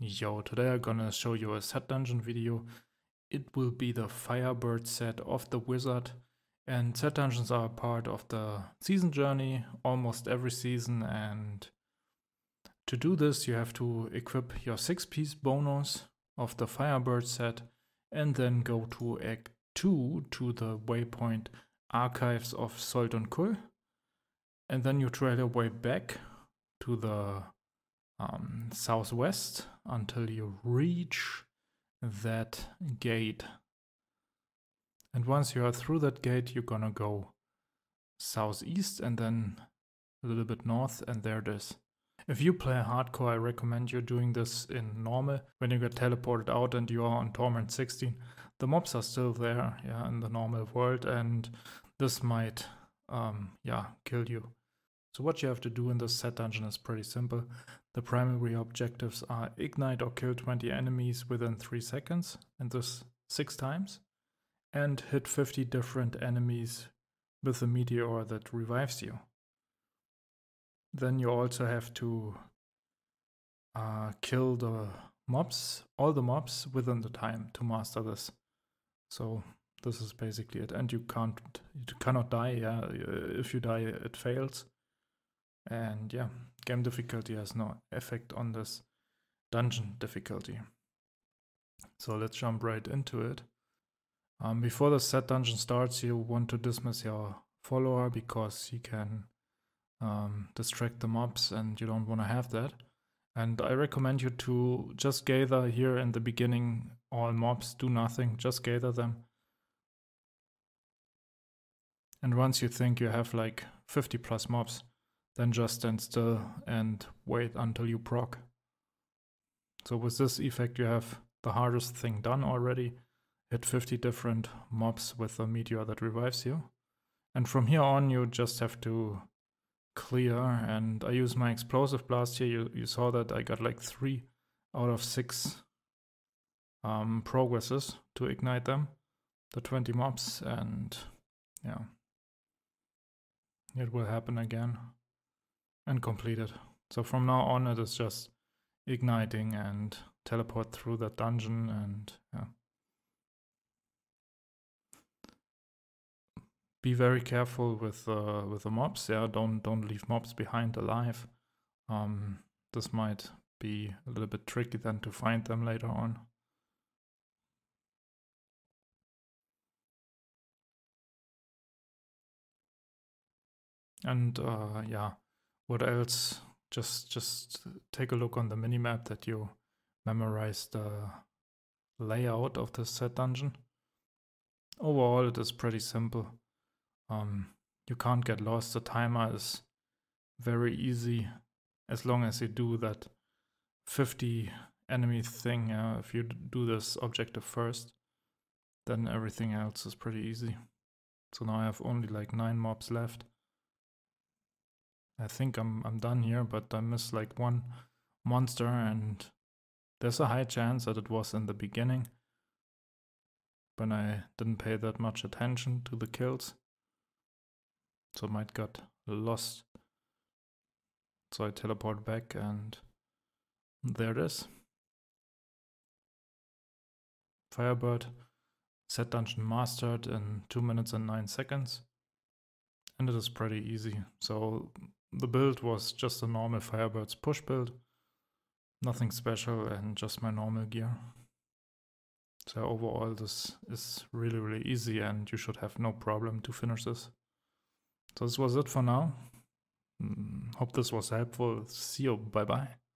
Yo, today I'm gonna show you a set dungeon video. It will be the Firebird set of the Wizard. And set dungeons are part of the season journey almost every season. And to do this, you have to equip your six piece bonus of the Firebird set and then go to Act 2 to the waypoint Archives of Soldon Kul. And then you trail your way back to the um, southwest until you reach that gate. And once you are through that gate, you're gonna go southeast and then a little bit north, and there it is. If you play hardcore, I recommend you doing this in normal. When you get teleported out and you are on Torment 16, the mobs are still there, yeah, in the normal world, and this might, um, yeah, kill you. So what you have to do in this set dungeon is pretty simple. The primary objectives are ignite or kill 20 enemies within 3 seconds, and this 6 times, and hit 50 different enemies with the meteor that revives you. Then you also have to uh, kill the mobs, all the mobs within the time to master this. So this is basically it, and you can't, you cannot die. Yeah, if you die, it fails. And yeah, game difficulty has no effect on this dungeon difficulty. So let's jump right into it. Um, before the set dungeon starts, you want to dismiss your follower because he can um, distract the mobs and you don't want to have that. And I recommend you to just gather here in the beginning all mobs, do nothing, just gather them. And once you think you have like 50 plus mobs, then just stand still and wait until you proc. So with this effect you have the hardest thing done already, hit 50 different mobs with the meteor that revives you. And from here on you just have to clear and I use my explosive blast here, you, you saw that I got like 3 out of 6 um, progresses to ignite them, the 20 mobs and yeah, it will happen again and completed. So from now on, it is just igniting and teleport through that dungeon and yeah. Be very careful with uh, with the mobs. Yeah, don't don't leave mobs behind alive. Um, this might be a little bit tricky then to find them later on. And uh, yeah what else? Just just take a look on the minimap that you memorize the layout of the set dungeon. Overall, it is pretty simple. Um, you can't get lost. The timer is very easy as long as you do that 50 enemy thing. Uh, if you do this objective first, then everything else is pretty easy. So now I have only like 9 mobs left. I think I'm I'm done here, but I missed like one monster and there's a high chance that it was in the beginning when I didn't pay that much attention to the kills. So I might got lost. So I teleport back and there it is. Firebird, set dungeon mastered in 2 minutes and 9 seconds. And it is pretty easy. So the build was just a normal Firebird's push build. Nothing special and just my normal gear. So overall this is really really easy and you should have no problem to finish this. So this was it for now. Mm, hope this was helpful. See you. Bye bye.